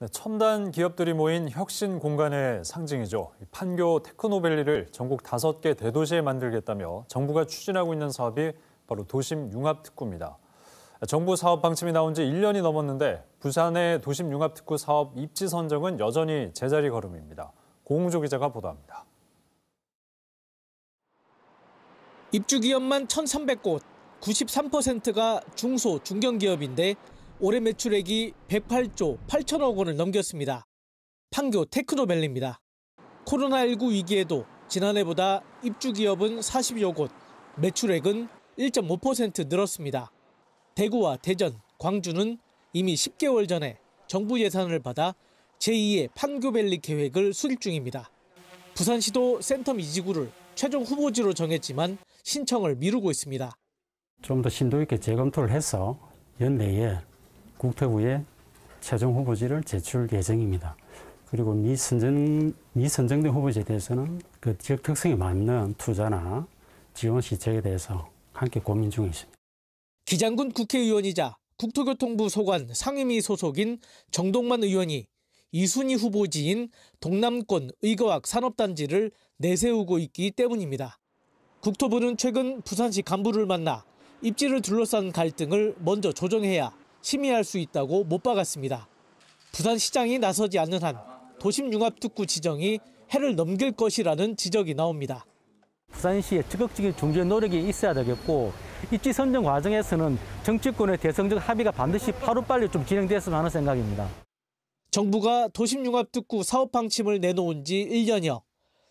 네, 첨단 기업들이 모인 혁신 공간의 상징이죠. 판교 테크노밸리를 전국 다섯 개 대도시에 만들겠다며 정부가 추진하고 있는 사업이 바로 도심 융합특구입니다. 정부 사업 방침이 나온 지 1년이 넘었는데 부산의 도심 융합특구 사업 입지 선정은 여전히 제자리 걸음입니다. 고홍조 기자가 보도합니다. 입주 기업만 1,300곳, 93%가 중소 중견 기업인데 올해 매출액이 108조 8천억 원을 넘겼습니다. 판교 테크노밸리입니다. 코로나19 위기에도 지난해보다 입주 기업은 40여 곳, 매출액은 1.5% 늘었습니다. 대구와 대전, 광주는 이미 10개월 전에 정부 예산을 받아 제2의 판교밸리 계획을 수립 중입니다. 부산시도 센텀 이지구를 최종 후보지로 정했지만 신청을 미루고 있습니다. 좀더 심도 있게 재검토를 해서 연내에 국토부에 최종 후보지를 제출 예정입니다. 그리고 미선정, 미선정된 후보지에 대해서는 그 지역 특성에 맞는 투자나 지원 시책에 대해서 함께 고민 중에 있습니다. 기장군 국회의원이자 국토교통부 소관 상임위 소속인 정동만 의원이 이순희 후보지인 동남권 의거학 산업단지를 내세우고 있기 때문입니다. 국토부는 최근 부산시 간부를 만나 입지를 둘러싼 갈등을 먼저 조정해야 심의할 수 있다고 못 박았습니다. 부산시장이 나서지 않는 한 도심융합특구 지정이 해를 넘길 것이라는 지적이 나옵니다. 부산시의 적극적인 중재 노력이 있어야 되겠고 입지 선정 과정에서는 정치권의 대성적 합의가 반드시 하루빨리 좀 진행됐으면 하는 생각입니다. 정부가 도심융합특구 사업 방침을 내놓은 지 1년여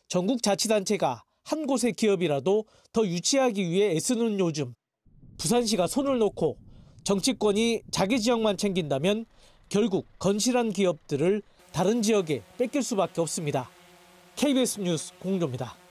전국 자치단체가 한 곳의 기업이라도 더 유치하기 위해 애쓰는 요즘 부산시가 손을 놓고 정치권이 자기 지역만 챙긴다면 결국 건실한 기업들을 다른 지역에 뺏길 수밖에 없습니다. KBS 뉴스 공조입니다.